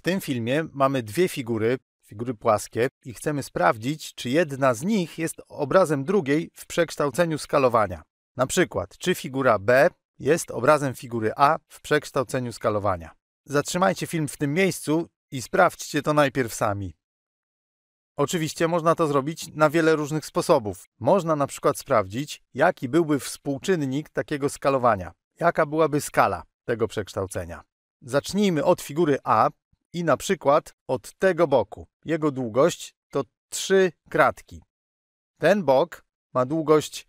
W tym filmie mamy dwie figury, figury płaskie, i chcemy sprawdzić, czy jedna z nich jest obrazem drugiej w przekształceniu skalowania. Na przykład, czy figura B jest obrazem figury A w przekształceniu skalowania. Zatrzymajcie film w tym miejscu i sprawdźcie to najpierw sami. Oczywiście można to zrobić na wiele różnych sposobów. Można na przykład sprawdzić, jaki byłby współczynnik takiego skalowania, jaka byłaby skala tego przekształcenia. Zacznijmy od figury A, i na przykład od tego boku. Jego długość to 3 kratki. Ten bok ma długość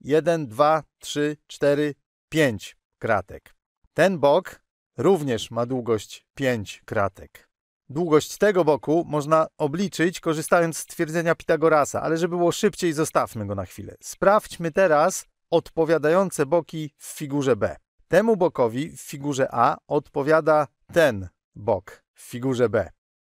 1, 2, 3, 4, 5 kratek. Ten bok również ma długość 5 kratek. Długość tego boku można obliczyć korzystając z twierdzenia Pitagorasa, ale żeby było szybciej, zostawmy go na chwilę. Sprawdźmy teraz odpowiadające boki w figurze B. Temu bokowi w figurze A odpowiada ten bok w figurze B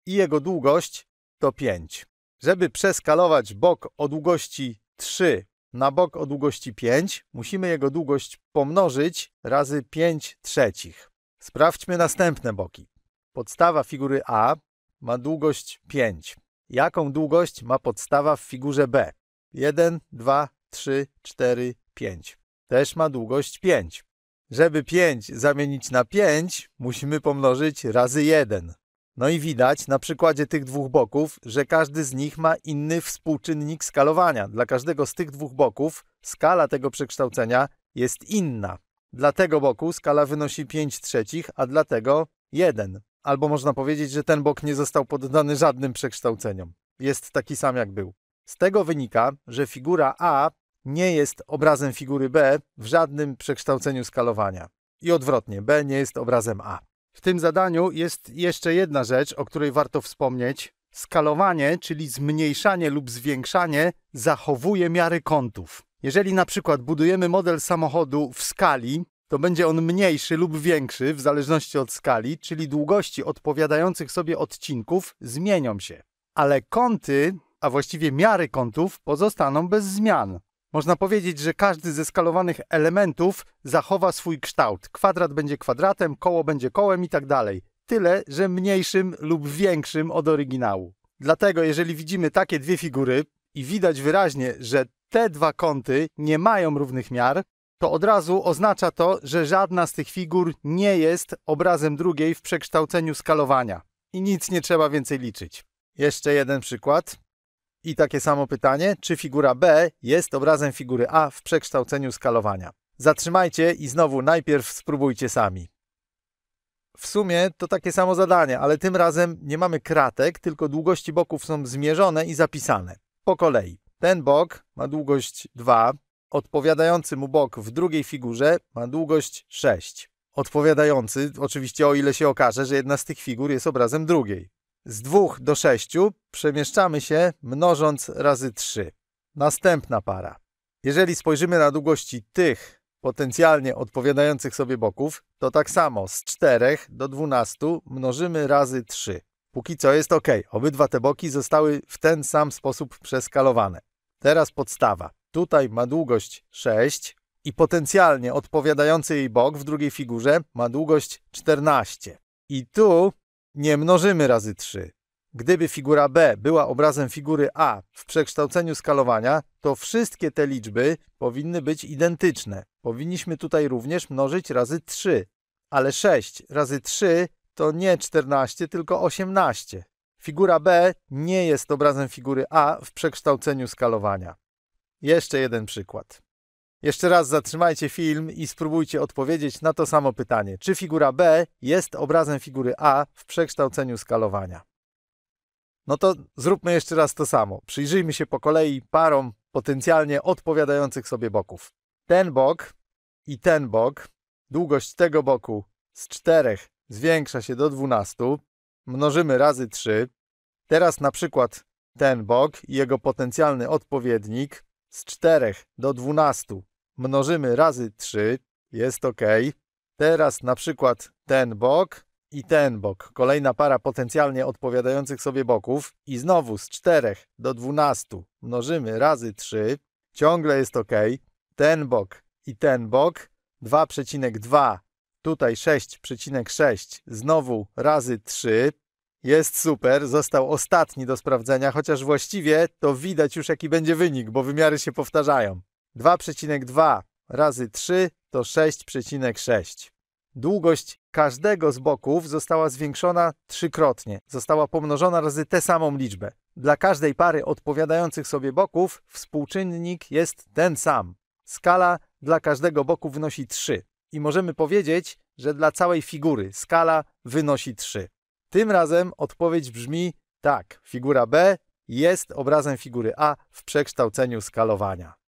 i jego długość to 5. Żeby przeskalować bok o długości 3 na bok o długości 5, musimy jego długość pomnożyć razy 5 trzecich. Sprawdźmy następne boki. Podstawa figury A ma długość 5. Jaką długość ma podstawa w figurze B? 1, 2, 3, 4, 5. Też ma długość 5. Żeby 5 zamienić na 5, musimy pomnożyć razy 1. No i widać na przykładzie tych dwóch boków, że każdy z nich ma inny współczynnik skalowania. Dla każdego z tych dwóch boków skala tego przekształcenia jest inna. Dla tego boku skala wynosi 5 trzecich, a dla tego 1. Albo można powiedzieć, że ten bok nie został poddany żadnym przekształceniom. Jest taki sam jak był. Z tego wynika, że figura A nie jest obrazem figury B w żadnym przekształceniu skalowania. I odwrotnie, B nie jest obrazem A. W tym zadaniu jest jeszcze jedna rzecz, o której warto wspomnieć. Skalowanie, czyli zmniejszanie lub zwiększanie, zachowuje miary kątów. Jeżeli na przykład budujemy model samochodu w skali, to będzie on mniejszy lub większy w zależności od skali, czyli długości odpowiadających sobie odcinków zmienią się. Ale kąty, a właściwie miary kątów pozostaną bez zmian. Można powiedzieć, że każdy ze skalowanych elementów zachowa swój kształt. Kwadrat będzie kwadratem, koło będzie kołem i tak dalej. Tyle, że mniejszym lub większym od oryginału. Dlatego, jeżeli widzimy takie dwie figury i widać wyraźnie, że te dwa kąty nie mają równych miar, to od razu oznacza to, że żadna z tych figur nie jest obrazem drugiej w przekształceniu skalowania. I nic nie trzeba więcej liczyć. Jeszcze jeden przykład. I takie samo pytanie, czy figura B jest obrazem figury A w przekształceniu skalowania. Zatrzymajcie i znowu najpierw spróbujcie sami. W sumie to takie samo zadanie, ale tym razem nie mamy kratek, tylko długości boków są zmierzone i zapisane. Po kolei. Ten bok ma długość 2, odpowiadający mu bok w drugiej figurze ma długość 6. Odpowiadający, oczywiście o ile się okaże, że jedna z tych figur jest obrazem drugiej z 2 do 6 przemieszczamy się mnożąc razy 3. Następna para. Jeżeli spojrzymy na długości tych potencjalnie odpowiadających sobie boków, to tak samo z 4 do 12 mnożymy razy 3. Póki co jest ok. Obydwa te boki zostały w ten sam sposób przeskalowane. Teraz podstawa. Tutaj ma długość 6 i potencjalnie odpowiadający jej bok w drugiej figurze ma długość 14. I tu nie mnożymy razy 3. Gdyby figura B była obrazem figury A w przekształceniu skalowania, to wszystkie te liczby powinny być identyczne. Powinniśmy tutaj również mnożyć razy 3. Ale 6 razy 3 to nie 14, tylko 18. Figura B nie jest obrazem figury A w przekształceniu skalowania. Jeszcze jeden przykład. Jeszcze raz zatrzymajcie film i spróbujcie odpowiedzieć na to samo pytanie. Czy figura B jest obrazem figury A w przekształceniu skalowania? No to zróbmy jeszcze raz to samo. Przyjrzyjmy się po kolei parom potencjalnie odpowiadających sobie boków. Ten bok i ten bok, długość tego boku z 4 zwiększa się do 12, mnożymy razy 3. Teraz na przykład ten bok i jego potencjalny odpowiednik z 4 do 12 mnożymy razy 3, jest ok. Teraz na przykład ten bok i ten bok. Kolejna para potencjalnie odpowiadających sobie boków. I znowu z 4 do 12 mnożymy razy 3. Ciągle jest ok. Ten bok i ten bok. 2,2. Tutaj 6,6. Znowu razy 3. Jest super, został ostatni do sprawdzenia, chociaż właściwie to widać już jaki będzie wynik, bo wymiary się powtarzają. 2,2 razy 3 to 6,6. Długość każdego z boków została zwiększona trzykrotnie. Została pomnożona razy tę samą liczbę. Dla każdej pary odpowiadających sobie boków współczynnik jest ten sam. Skala dla każdego boku wynosi 3. I możemy powiedzieć, że dla całej figury skala wynosi 3. Tym razem odpowiedź brzmi tak. Figura B jest obrazem figury A w przekształceniu skalowania.